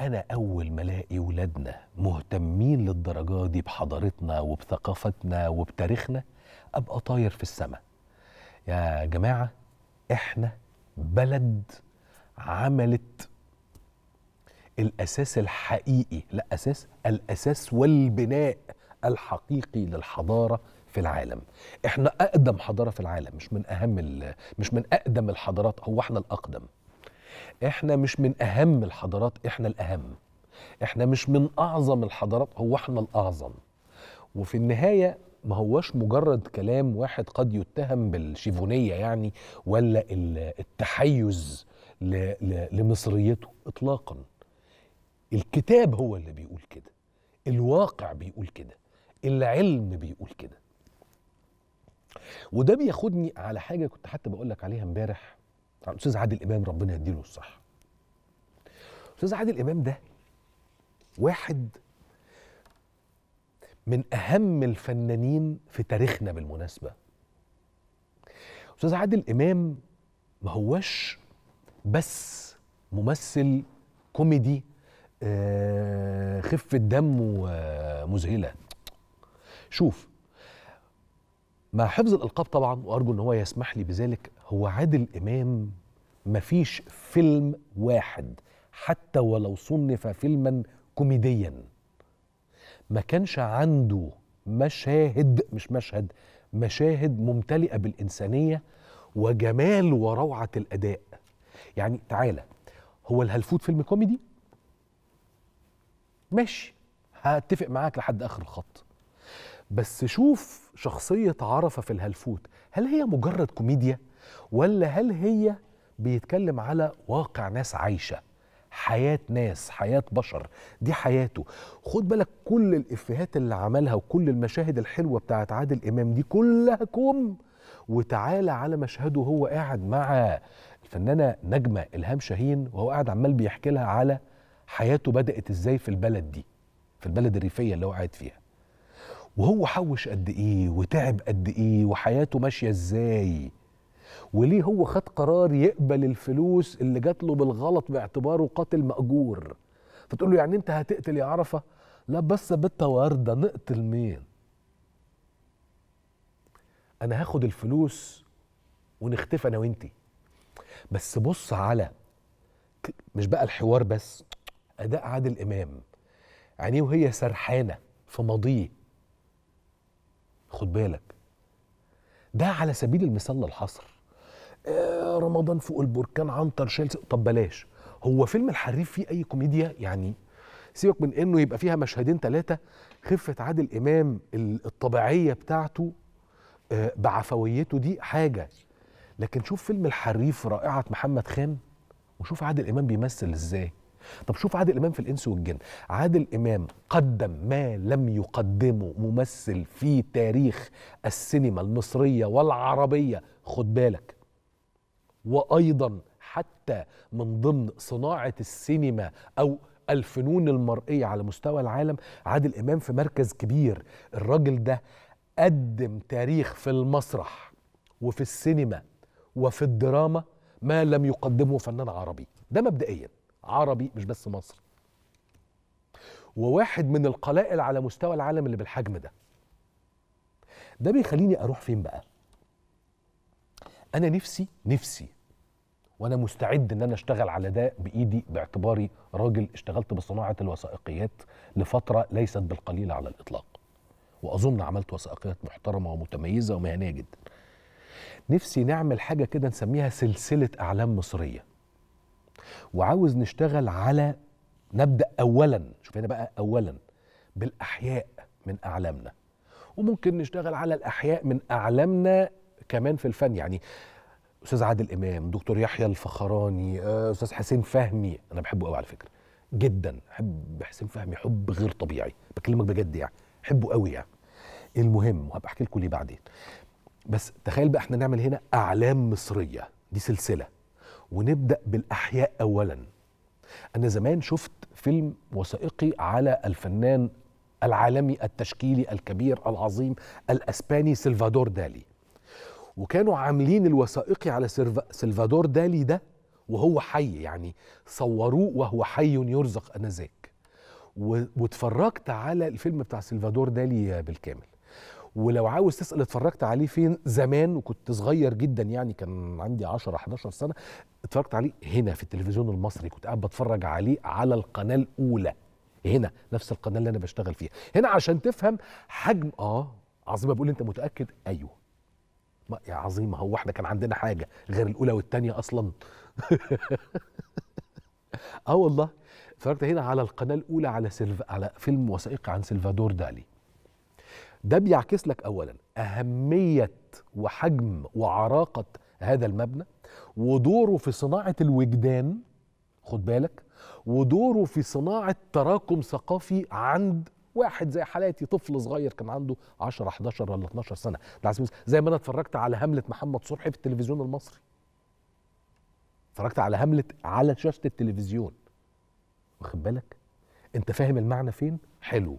انا اول ما الاقي ولادنا مهتمين للدرجه دي بحضارتنا وبثقافتنا وبتاريخنا ابقى طاير في السماء يا جماعه احنا بلد عملت الاساس الحقيقي لا اساس الاساس والبناء الحقيقي للحضاره في العالم احنا اقدم حضاره في العالم مش من اهم مش من اقدم الحضارات هو احنا الاقدم احنا مش من اهم الحضارات احنا الاهم احنا مش من اعظم الحضارات هو احنا الاعظم وفي النهايه ما هوش مجرد كلام واحد قد يتهم بالشيفونيه يعني ولا التحيز لمصريته اطلاقا الكتاب هو اللي بيقول كده الواقع بيقول كده العلم بيقول كده وده بياخدني على حاجه كنت حتى بقول لك عليها امبارح الاستاذ عادل امام ربنا يديله الصحه الاستاذ عادل امام ده واحد من اهم الفنانين في تاريخنا بالمناسبه استاذ عادل امام ما هواش بس ممثل كوميدي آه، خفه دم ومذهله شوف مع حفظ الالقاب طبعا وارجو ان هو يسمح لي بذلك هو عادل امام مفيش فيلم واحد حتى ولو صنف فيلما كوميديا ما كانش عنده مشاهد مش مشهد مشاهد ممتلئه بالانسانيه وجمال وروعه الاداء يعني تعالى هو الهلفوت فيلم كوميدي ماشي هتفق معاك لحد اخر الخط بس شوف شخصية عرفة في الهلفوت هل هي مجرد كوميديا ولا هل هي بيتكلم على واقع ناس عايشة حياة ناس حياة بشر دي حياته خد بالك كل الإفيهات اللي عملها وكل المشاهد الحلوة بتاعت عادل إمام دي كلها كوم وتعالى على مشهده وهو قاعد مع الفنانة نجمة إلهام شاهين وهو قاعد عمال بيحكي لها على حياته بدأت إزاي في البلد دي في البلد الريفية اللي هو قاعد فيها وهو حوش قد ايه وتعب قد ايه وحياته ماشيه ازاي وليه هو خد قرار يقبل الفلوس اللي جات له بالغلط باعتباره قاتل مأجور فتقول له يعني انت هتقتل يا عرفه لا بس بنت وردة نقتل مين انا هاخد الفلوس ونختفي انا وانتي بس بص على مش بقى الحوار بس اداء عادل امام عينيه وهي سرحانه في ماضيه خد بالك ده على سبيل المثال للحصر آه رمضان فوق البركان عنتر شيلس طب بلاش هو فيلم الحريف فيه اي كوميديا يعني سيبك من انه يبقى فيها مشهدين ثلاثه خفه عادل امام الطبيعيه بتاعته آه بعفويته دي حاجه لكن شوف فيلم الحريف رائعه محمد خان وشوف عادل امام بيمثل ازاي طب شوف عادل امام في الانس والجن عادل امام قدم ما لم يقدمه ممثل في تاريخ السينما المصريه والعربيه خد بالك وايضا حتى من ضمن صناعه السينما او الفنون المرئيه على مستوى العالم عادل امام في مركز كبير الراجل ده قدم تاريخ في المسرح وفي السينما وفي الدراما ما لم يقدمه فنان عربي ده مبدئيا عربي مش بس مصري وواحد من القلائل على مستوى العالم اللي بالحجم ده ده بيخليني اروح فين بقى انا نفسي نفسي وانا مستعد ان انا اشتغل على ده بايدي باعتباري راجل اشتغلت بصناعه الوثائقيات لفتره ليست بالقليله على الاطلاق واظن عملت وثائقيات محترمه ومتميزه ومهنيه جدا نفسي نعمل حاجه كده نسميها سلسله اعلام مصريه وعاوز نشتغل على نبدا اولا شوف هنا بقى اولا بالاحياء من اعلامنا وممكن نشتغل على الاحياء من اعلامنا كمان في الفن يعني استاذ عادل امام دكتور يحيى الفخراني آه، استاذ حسين فهمي انا بحبه قوي على فكره جدا بحب حسين فهمي حب غير طبيعي بكلمك بجد يعني بحبه قوي يعني المهم وهبقى احكي لكم ليه بعدين بس تخيل بقى احنا نعمل هنا اعلام مصريه دي سلسله ونبدا بالاحياء اولا انا زمان شفت فيلم وثائقي على الفنان العالمي التشكيلي الكبير العظيم الاسباني سلفادور دالي وكانوا عاملين الوثائقي على سلفادور دالي ده وهو حي يعني صوروه وهو حي يرزق انذاك واتفرجت على الفيلم بتاع سلفادور دالي بالكامل ولو عاوز تسال اتفرجت عليه فين زمان وكنت صغير جدا يعني كان عندي 10 11 سنه اتفرجت عليه هنا في التلفزيون المصري كنت قاعد بتفرج عليه على القناه الاولى هنا نفس القناه اللي انا بشتغل فيها هنا عشان تفهم حجم اه عظيمه بقول انت متاكد ايوه ما يا عظيمه هو احنا كان عندنا حاجه غير الاولى والثانيه اصلا اه والله اتفرجت هنا على القناه الاولى على سيلف على فيلم وثائقي عن سلفادور دالي ده بيعكس لك اولا اهميه وحجم وعراقه هذا المبنى ودوره في صناعه الوجدان خد بالك ودوره في صناعه تراكم ثقافي عند واحد زي حالاتي طفل صغير كان عنده 10 11 ولا 12 سنه زي ما انا اتفرجت على همله محمد صبحي في التلفزيون المصري اتفرجت على همله على شاشه التلفزيون واخد بالك انت فاهم المعنى فين حلو